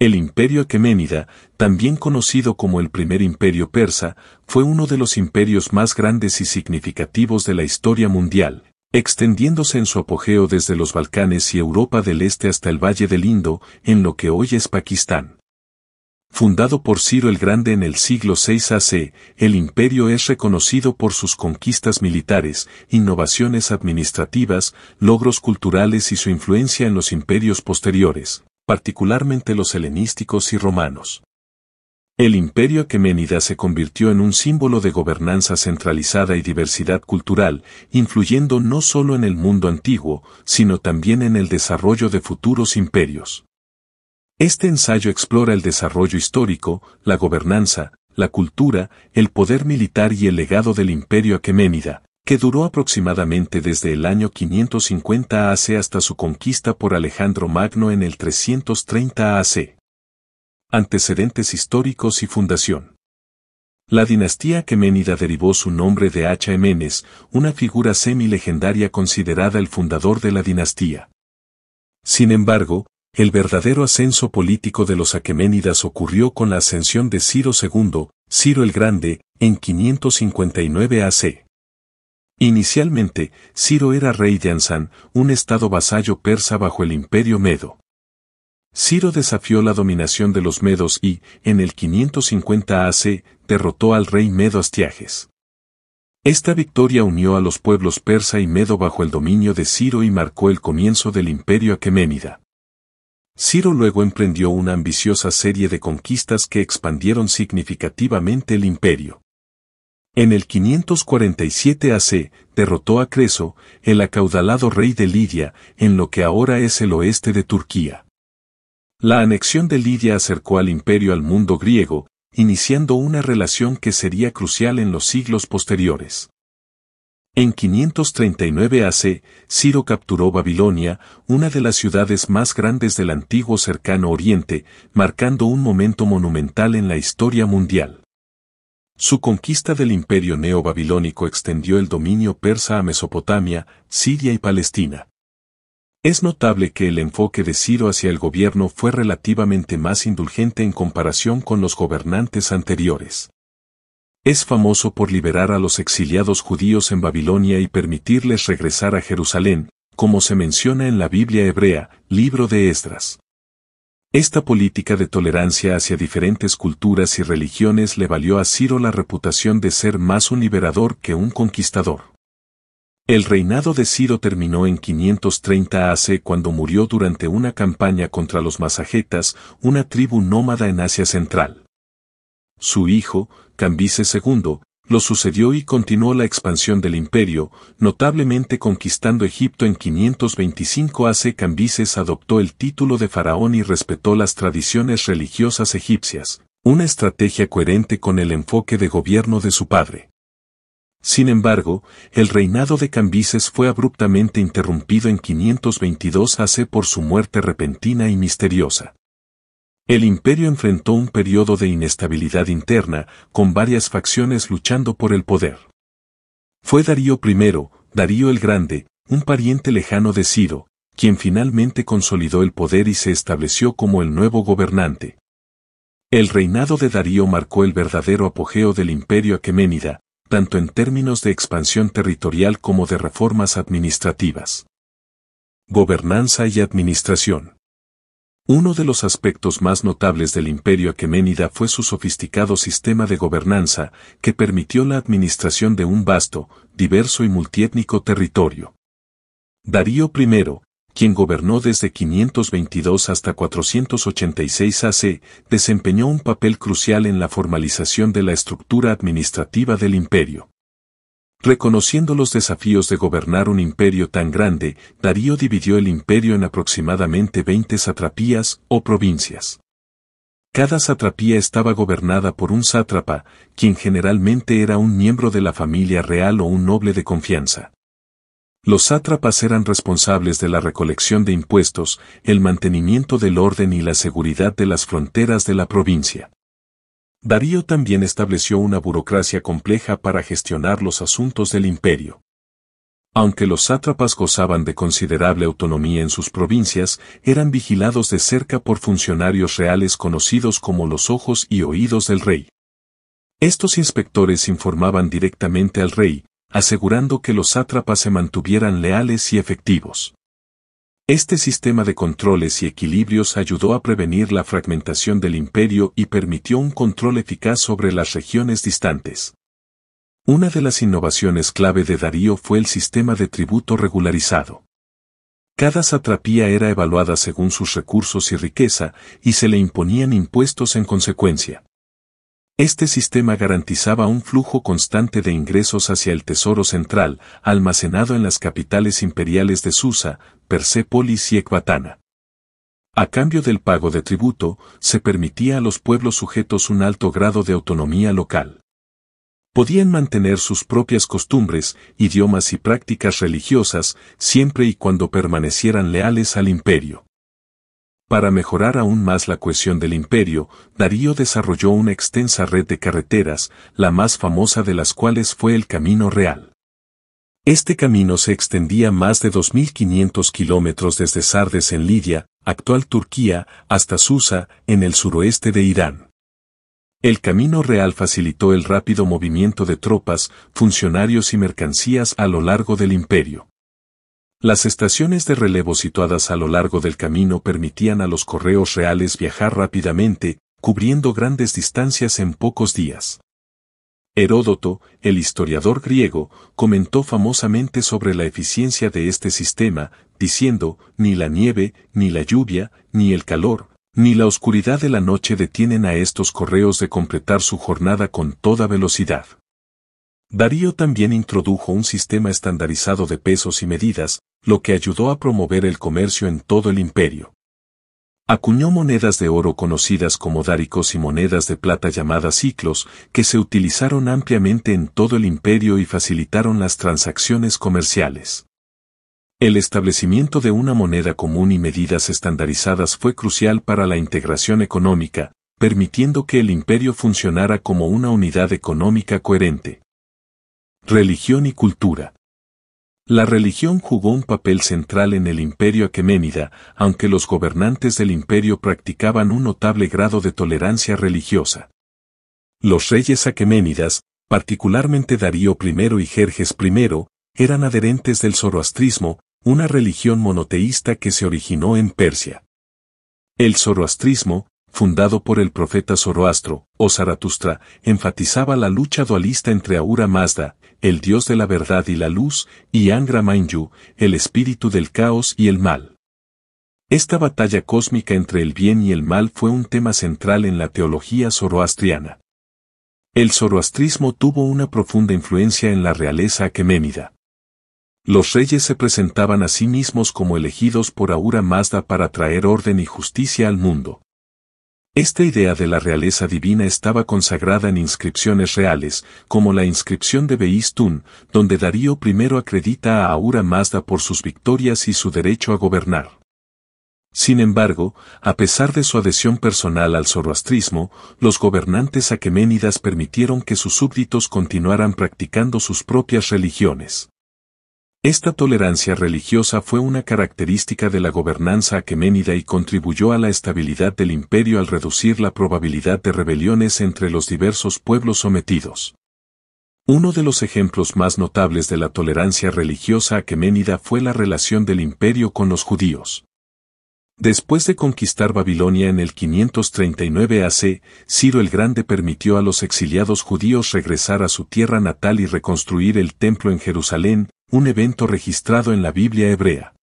El imperio aqueménida, también conocido como el primer imperio persa, fue uno de los imperios más grandes y significativos de la historia mundial, extendiéndose en su apogeo desde los Balcanes y Europa del Este hasta el Valle del Indo, en lo que hoy es Pakistán. Fundado por Ciro el Grande en el siglo VI AC, el imperio es reconocido por sus conquistas militares, innovaciones administrativas, logros culturales y su influencia en los imperios posteriores particularmente los helenísticos y romanos. El imperio aqueménida se convirtió en un símbolo de gobernanza centralizada y diversidad cultural, influyendo no solo en el mundo antiguo, sino también en el desarrollo de futuros imperios. Este ensayo explora el desarrollo histórico, la gobernanza, la cultura, el poder militar y el legado del imperio aqueménida, que duró aproximadamente desde el año 550 AC hasta su conquista por Alejandro Magno en el 330 AC. Antecedentes históricos y fundación. La dinastía Aqueménida derivó su nombre de H.M.Enes, una figura semi-legendaria considerada el fundador de la dinastía. Sin embargo, el verdadero ascenso político de los Aqueménidas ocurrió con la ascensión de Ciro II, Ciro el Grande, en 559 AC. Inicialmente, Ciro era rey de Ansan, un estado vasallo persa bajo el imperio medo. Ciro desafió la dominación de los medos y, en el 550 AC, derrotó al rey medo Astiages. Esta victoria unió a los pueblos persa y medo bajo el dominio de Ciro y marcó el comienzo del imperio aqueménida. Ciro luego emprendió una ambiciosa serie de conquistas que expandieron significativamente el imperio. En el 547 AC, derrotó a Creso, el acaudalado rey de Lidia, en lo que ahora es el oeste de Turquía. La anexión de Lidia acercó al imperio al mundo griego, iniciando una relación que sería crucial en los siglos posteriores. En 539 AC, Ciro capturó Babilonia, una de las ciudades más grandes del antiguo cercano Oriente, marcando un momento monumental en la historia mundial. Su conquista del imperio neobabilónico extendió el dominio persa a Mesopotamia, Siria y Palestina. Es notable que el enfoque de Ciro hacia el gobierno fue relativamente más indulgente en comparación con los gobernantes anteriores. Es famoso por liberar a los exiliados judíos en Babilonia y permitirles regresar a Jerusalén, como se menciona en la Biblia hebrea, libro de Esdras. Esta política de tolerancia hacia diferentes culturas y religiones le valió a Ciro la reputación de ser más un liberador que un conquistador. El reinado de Ciro terminó en 530 AC cuando murió durante una campaña contra los masajetas, una tribu nómada en Asia Central. Su hijo, Cambises II, lo sucedió y continuó la expansión del imperio, notablemente conquistando Egipto en 525 AC. Cambises adoptó el título de faraón y respetó las tradiciones religiosas egipcias, una estrategia coherente con el enfoque de gobierno de su padre. Sin embargo, el reinado de Cambises fue abruptamente interrumpido en 522 AC por su muerte repentina y misteriosa. El imperio enfrentó un periodo de inestabilidad interna, con varias facciones luchando por el poder. Fue Darío I, Darío el Grande, un pariente lejano de Ciro, quien finalmente consolidó el poder y se estableció como el nuevo gobernante. El reinado de Darío marcó el verdadero apogeo del imperio aqueménida, tanto en términos de expansión territorial como de reformas administrativas. Gobernanza y administración. Uno de los aspectos más notables del imperio aqueménida fue su sofisticado sistema de gobernanza, que permitió la administración de un vasto, diverso y multiétnico territorio. Darío I, quien gobernó desde 522 hasta 486 AC, desempeñó un papel crucial en la formalización de la estructura administrativa del imperio. Reconociendo los desafíos de gobernar un imperio tan grande, Darío dividió el imperio en aproximadamente 20 satrapías o provincias. Cada satrapía estaba gobernada por un sátrapa, quien generalmente era un miembro de la familia real o un noble de confianza. Los sátrapas eran responsables de la recolección de impuestos, el mantenimiento del orden y la seguridad de las fronteras de la provincia. Darío también estableció una burocracia compleja para gestionar los asuntos del imperio. Aunque los sátrapas gozaban de considerable autonomía en sus provincias, eran vigilados de cerca por funcionarios reales conocidos como los ojos y oídos del rey. Estos inspectores informaban directamente al rey, asegurando que los sátrapas se mantuvieran leales y efectivos. Este sistema de controles y equilibrios ayudó a prevenir la fragmentación del imperio y permitió un control eficaz sobre las regiones distantes. Una de las innovaciones clave de Darío fue el sistema de tributo regularizado. Cada satrapía era evaluada según sus recursos y riqueza, y se le imponían impuestos en consecuencia. Este sistema garantizaba un flujo constante de ingresos hacia el Tesoro Central, almacenado en las capitales imperiales de Susa, Persépolis y Ecbatana. A cambio del pago de tributo, se permitía a los pueblos sujetos un alto grado de autonomía local. Podían mantener sus propias costumbres, idiomas y prácticas religiosas, siempre y cuando permanecieran leales al imperio. Para mejorar aún más la cohesión del imperio, Darío desarrolló una extensa red de carreteras, la más famosa de las cuales fue el Camino Real. Este camino se extendía más de 2.500 kilómetros desde Sardes en Lidia, actual Turquía, hasta Susa, en el suroeste de Irán. El Camino Real facilitó el rápido movimiento de tropas, funcionarios y mercancías a lo largo del imperio. Las estaciones de relevo situadas a lo largo del camino permitían a los correos reales viajar rápidamente, cubriendo grandes distancias en pocos días. Heródoto, el historiador griego, comentó famosamente sobre la eficiencia de este sistema, diciendo, ni la nieve, ni la lluvia, ni el calor, ni la oscuridad de la noche detienen a estos correos de completar su jornada con toda velocidad. Darío también introdujo un sistema estandarizado de pesos y medidas, lo que ayudó a promover el comercio en todo el imperio. Acuñó monedas de oro conocidas como dáricos y monedas de plata llamadas ciclos, que se utilizaron ampliamente en todo el imperio y facilitaron las transacciones comerciales. El establecimiento de una moneda común y medidas estandarizadas fue crucial para la integración económica, permitiendo que el imperio funcionara como una unidad económica coherente. Religión y cultura. La religión jugó un papel central en el imperio aqueménida, aunque los gobernantes del imperio practicaban un notable grado de tolerancia religiosa. Los reyes aqueménidas, particularmente Darío I y Jerjes I, eran adherentes del zoroastrismo, una religión monoteísta que se originó en Persia. El zoroastrismo, fundado por el profeta Zoroastro, o Zaratustra, enfatizaba la lucha dualista entre Ahura Mazda, el dios de la verdad y la luz, y Angra Mainyu, el espíritu del caos y el mal. Esta batalla cósmica entre el bien y el mal fue un tema central en la teología zoroastriana. El zoroastrismo tuvo una profunda influencia en la realeza aqueménida. Los reyes se presentaban a sí mismos como elegidos por Ahura Mazda para traer orden y justicia al mundo. Esta idea de la realeza divina estaba consagrada en inscripciones reales, como la inscripción de Beistún, donde Darío I acredita a Aura Mazda por sus victorias y su derecho a gobernar. Sin embargo, a pesar de su adhesión personal al zoroastrismo, los gobernantes aqueménidas permitieron que sus súbditos continuaran practicando sus propias religiones. Esta tolerancia religiosa fue una característica de la gobernanza aqueménida y contribuyó a la estabilidad del imperio al reducir la probabilidad de rebeliones entre los diversos pueblos sometidos. Uno de los ejemplos más notables de la tolerancia religiosa aqueménida fue la relación del imperio con los judíos. Después de conquistar Babilonia en el 539 AC, Ciro el Grande permitió a los exiliados judíos regresar a su tierra natal y reconstruir el templo en Jerusalén, un evento registrado en la Biblia hebrea.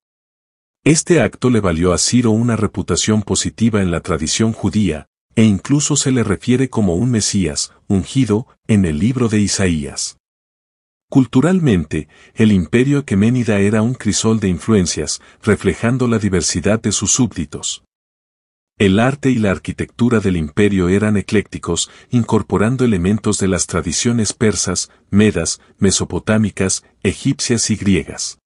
Este acto le valió a Ciro una reputación positiva en la tradición judía, e incluso se le refiere como un Mesías, ungido, en el libro de Isaías. Culturalmente, el imperio Aqueménida era un crisol de influencias, reflejando la diversidad de sus súbditos. El arte y la arquitectura del imperio eran eclécticos, incorporando elementos de las tradiciones persas, medas, mesopotámicas, egipcias y griegas.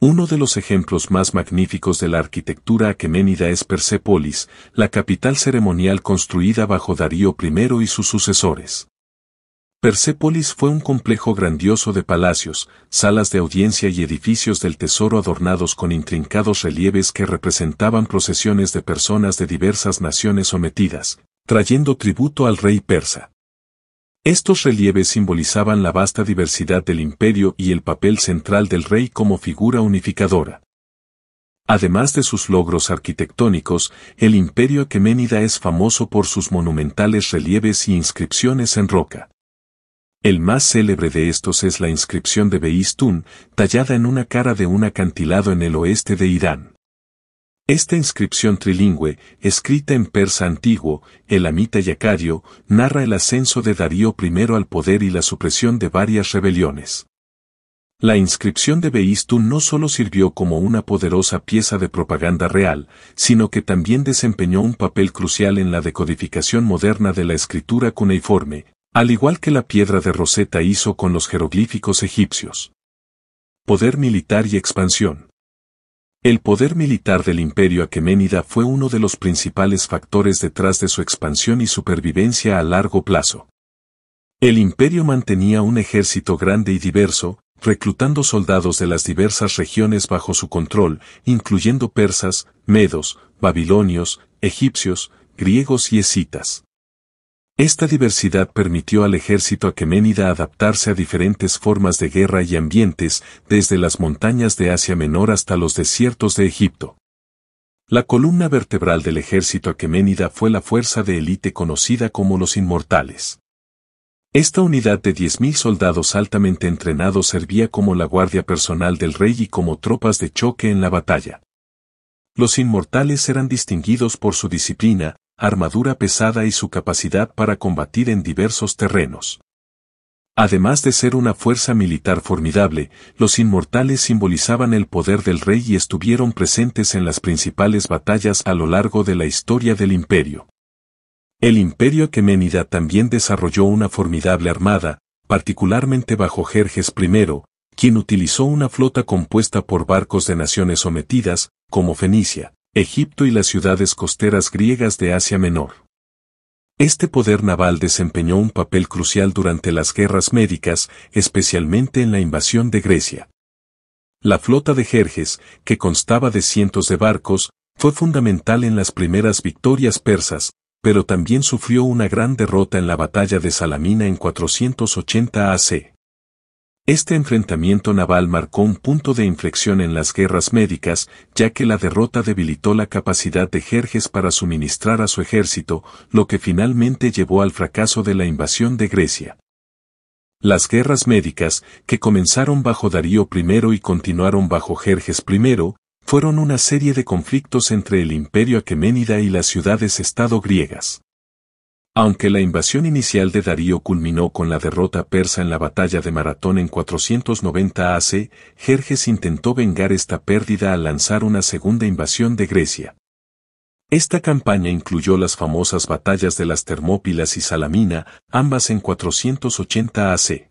Uno de los ejemplos más magníficos de la arquitectura aqueménida es Persépolis, la capital ceremonial construida bajo Darío I y sus sucesores. Persépolis fue un complejo grandioso de palacios, salas de audiencia y edificios del tesoro adornados con intrincados relieves que representaban procesiones de personas de diversas naciones sometidas, trayendo tributo al rey persa. Estos relieves simbolizaban la vasta diversidad del imperio y el papel central del rey como figura unificadora. Además de sus logros arquitectónicos, el imperio aqueménida es famoso por sus monumentales relieves y inscripciones en roca. El más célebre de estos es la inscripción de Beistún, tallada en una cara de un acantilado en el oeste de Irán. Esta inscripción trilingüe, escrita en persa antiguo, elamita y acadio, narra el ascenso de Darío I al poder y la supresión de varias rebeliones. La inscripción de Beistún no solo sirvió como una poderosa pieza de propaganda real, sino que también desempeñó un papel crucial en la decodificación moderna de la escritura cuneiforme, al igual que la piedra de Rosetta hizo con los jeroglíficos egipcios. Poder militar y expansión. El poder militar del imperio aqueménida fue uno de los principales factores detrás de su expansión y supervivencia a largo plazo. El imperio mantenía un ejército grande y diverso, reclutando soldados de las diversas regiones bajo su control, incluyendo persas, medos, babilonios, egipcios, griegos y escitas. Esta diversidad permitió al ejército aqueménida adaptarse a diferentes formas de guerra y ambientes, desde las montañas de Asia Menor hasta los desiertos de Egipto. La columna vertebral del ejército aqueménida fue la fuerza de élite conocida como los inmortales. Esta unidad de 10.000 soldados altamente entrenados servía como la guardia personal del rey y como tropas de choque en la batalla. Los inmortales eran distinguidos por su disciplina, armadura pesada y su capacidad para combatir en diversos terrenos. Además de ser una fuerza militar formidable, los inmortales simbolizaban el poder del rey y estuvieron presentes en las principales batallas a lo largo de la historia del imperio. El imperio Aqueménida también desarrolló una formidable armada, particularmente bajo Jerjes I, quien utilizó una flota compuesta por barcos de naciones sometidas, como Fenicia, Egipto y las ciudades costeras griegas de Asia Menor. Este poder naval desempeñó un papel crucial durante las guerras médicas, especialmente en la invasión de Grecia. La flota de Jerjes, que constaba de cientos de barcos, fue fundamental en las primeras victorias persas, pero también sufrió una gran derrota en la batalla de Salamina en 480 AC. Este enfrentamiento naval marcó un punto de inflexión en las guerras médicas, ya que la derrota debilitó la capacidad de Jerjes para suministrar a su ejército, lo que finalmente llevó al fracaso de la invasión de Grecia. Las guerras médicas, que comenzaron bajo Darío I y continuaron bajo Jerjes I, fueron una serie de conflictos entre el imperio aqueménida y las ciudades-estado griegas. Aunque la invasión inicial de Darío culminó con la derrota persa en la batalla de Maratón en 490 AC, Jerjes intentó vengar esta pérdida al lanzar una segunda invasión de Grecia. Esta campaña incluyó las famosas batallas de las Termópilas y Salamina, ambas en 480 AC.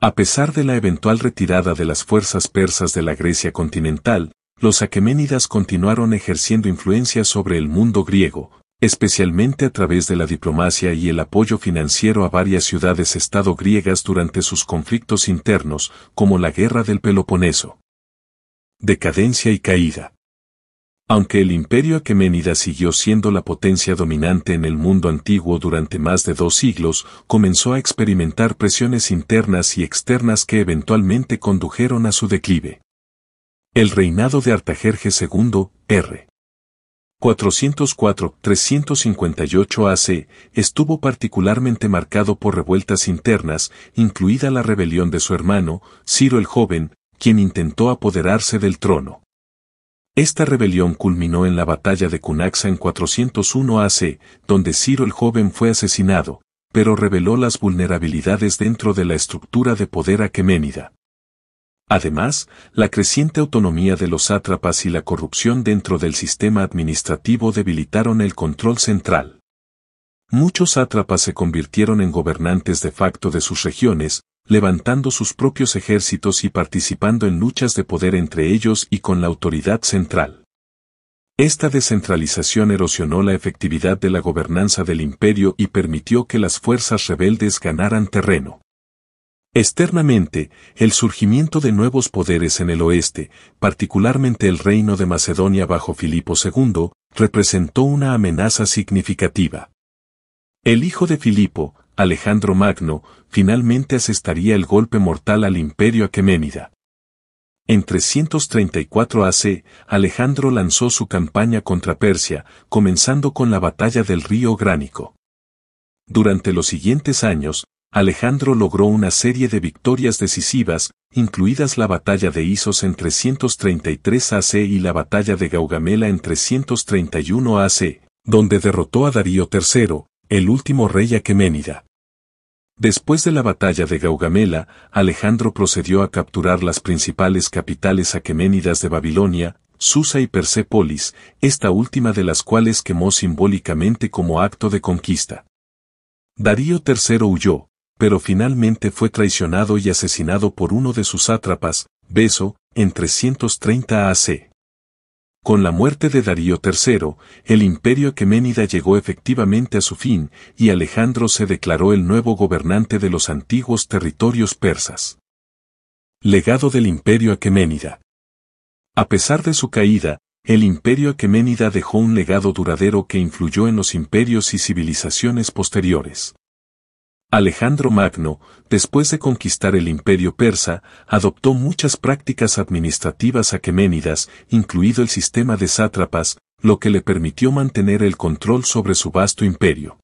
A pesar de la eventual retirada de las fuerzas persas de la Grecia continental, los aqueménidas continuaron ejerciendo influencia sobre el mundo griego, especialmente a través de la diplomacia y el apoyo financiero a varias ciudades-estado griegas durante sus conflictos internos, como la Guerra del Peloponeso. Decadencia y caída. Aunque el imperio aqueménida siguió siendo la potencia dominante en el mundo antiguo durante más de dos siglos, comenzó a experimentar presiones internas y externas que eventualmente condujeron a su declive. El reinado de Artajerjes II, R. 404-358 AC, estuvo particularmente marcado por revueltas internas, incluida la rebelión de su hermano, Ciro el Joven, quien intentó apoderarse del trono. Esta rebelión culminó en la batalla de Cunaxa en 401 AC, donde Ciro el Joven fue asesinado, pero reveló las vulnerabilidades dentro de la estructura de poder aqueménida. Además, la creciente autonomía de los sátrapas y la corrupción dentro del sistema administrativo debilitaron el control central. Muchos sátrapas se convirtieron en gobernantes de facto de sus regiones, levantando sus propios ejércitos y participando en luchas de poder entre ellos y con la autoridad central. Esta descentralización erosionó la efectividad de la gobernanza del imperio y permitió que las fuerzas rebeldes ganaran terreno. Externamente, el surgimiento de nuevos poderes en el oeste, particularmente el reino de Macedonia bajo Filipo II, representó una amenaza significativa. El hijo de Filipo, Alejandro Magno, finalmente asestaría el golpe mortal al imperio aqueménida. En 334 AC, Alejandro lanzó su campaña contra Persia, comenzando con la batalla del río Gránico. Durante los siguientes años, Alejandro logró una serie de victorias decisivas, incluidas la batalla de Isos en 333 AC y la batalla de Gaugamela en 331 AC, donde derrotó a Darío III, el último rey aqueménida. Después de la batalla de Gaugamela, Alejandro procedió a capturar las principales capitales aqueménidas de Babilonia, Susa y Persépolis, esta última de las cuales quemó simbólicamente como acto de conquista. Darío III huyó, pero finalmente fue traicionado y asesinado por uno de sus sátrapas, Beso, en 330 AC. Con la muerte de Darío III, el imperio aqueménida llegó efectivamente a su fin, y Alejandro se declaró el nuevo gobernante de los antiguos territorios persas. Legado del imperio aqueménida. A pesar de su caída, el imperio aqueménida dejó un legado duradero que influyó en los imperios y civilizaciones posteriores. Alejandro Magno, después de conquistar el imperio persa, adoptó muchas prácticas administrativas aqueménidas, incluido el sistema de sátrapas, lo que le permitió mantener el control sobre su vasto imperio.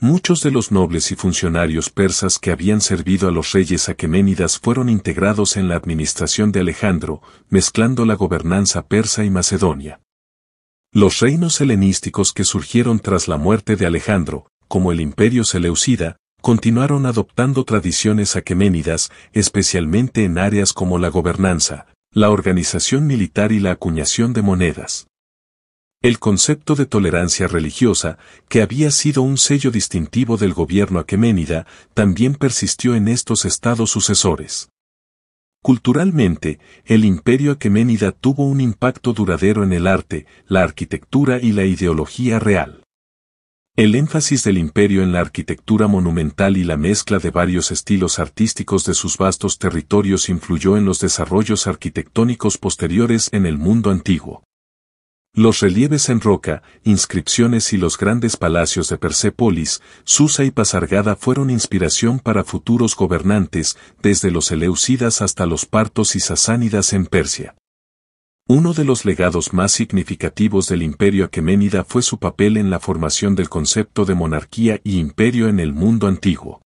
Muchos de los nobles y funcionarios persas que habían servido a los reyes aqueménidas fueron integrados en la administración de Alejandro, mezclando la gobernanza persa y macedonia. Los reinos helenísticos que surgieron tras la muerte de Alejandro, como el imperio seleucida, continuaron adoptando tradiciones aqueménidas, especialmente en áreas como la gobernanza, la organización militar y la acuñación de monedas. El concepto de tolerancia religiosa, que había sido un sello distintivo del gobierno aqueménida, también persistió en estos estados sucesores. Culturalmente, el imperio aqueménida tuvo un impacto duradero en el arte, la arquitectura y la ideología real. El énfasis del imperio en la arquitectura monumental y la mezcla de varios estilos artísticos de sus vastos territorios influyó en los desarrollos arquitectónicos posteriores en el mundo antiguo. Los relieves en roca, inscripciones y los grandes palacios de Persépolis, Susa y Pasargada fueron inspiración para futuros gobernantes, desde los Eleusidas hasta los partos y sasánidas en Persia. Uno de los legados más significativos del imperio aqueménida fue su papel en la formación del concepto de monarquía y imperio en el mundo antiguo.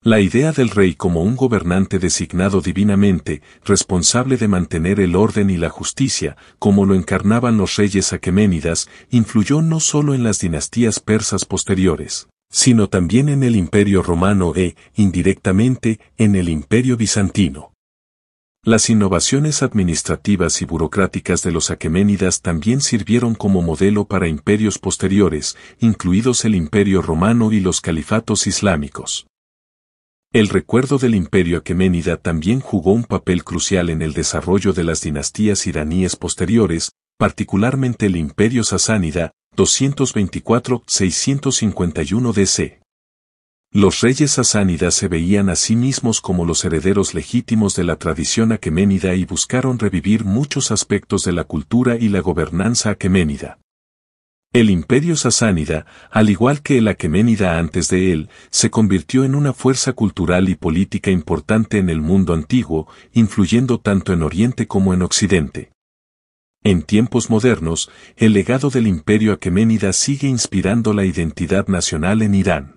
La idea del rey como un gobernante designado divinamente, responsable de mantener el orden y la justicia, como lo encarnaban los reyes aqueménidas, influyó no solo en las dinastías persas posteriores, sino también en el imperio romano e, indirectamente, en el imperio bizantino. Las innovaciones administrativas y burocráticas de los aqueménidas también sirvieron como modelo para imperios posteriores, incluidos el Imperio Romano y los califatos islámicos. El recuerdo del imperio aqueménida también jugó un papel crucial en el desarrollo de las dinastías iraníes posteriores, particularmente el imperio sasánida, 224-651 DC. Los reyes sasánidas se veían a sí mismos como los herederos legítimos de la tradición aqueménida y buscaron revivir muchos aspectos de la cultura y la gobernanza aqueménida. El imperio sasánida, al igual que el aqueménida antes de él, se convirtió en una fuerza cultural y política importante en el mundo antiguo, influyendo tanto en Oriente como en Occidente. En tiempos modernos, el legado del imperio aqueménida sigue inspirando la identidad nacional en Irán.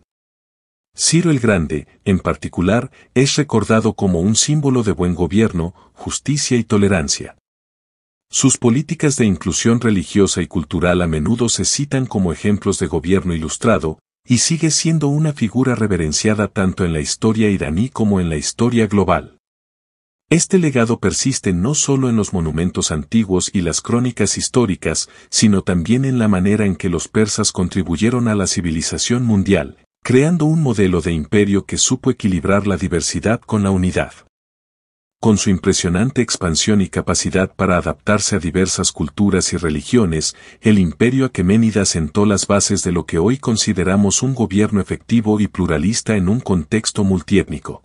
Ciro el Grande, en particular, es recordado como un símbolo de buen gobierno, justicia y tolerancia. Sus políticas de inclusión religiosa y cultural a menudo se citan como ejemplos de gobierno ilustrado, y sigue siendo una figura reverenciada tanto en la historia iraní como en la historia global. Este legado persiste no solo en los monumentos antiguos y las crónicas históricas, sino también en la manera en que los persas contribuyeron a la civilización mundial, creando un modelo de imperio que supo equilibrar la diversidad con la unidad. Con su impresionante expansión y capacidad para adaptarse a diversas culturas y religiones, el imperio aqueménida sentó las bases de lo que hoy consideramos un gobierno efectivo y pluralista en un contexto multiétnico.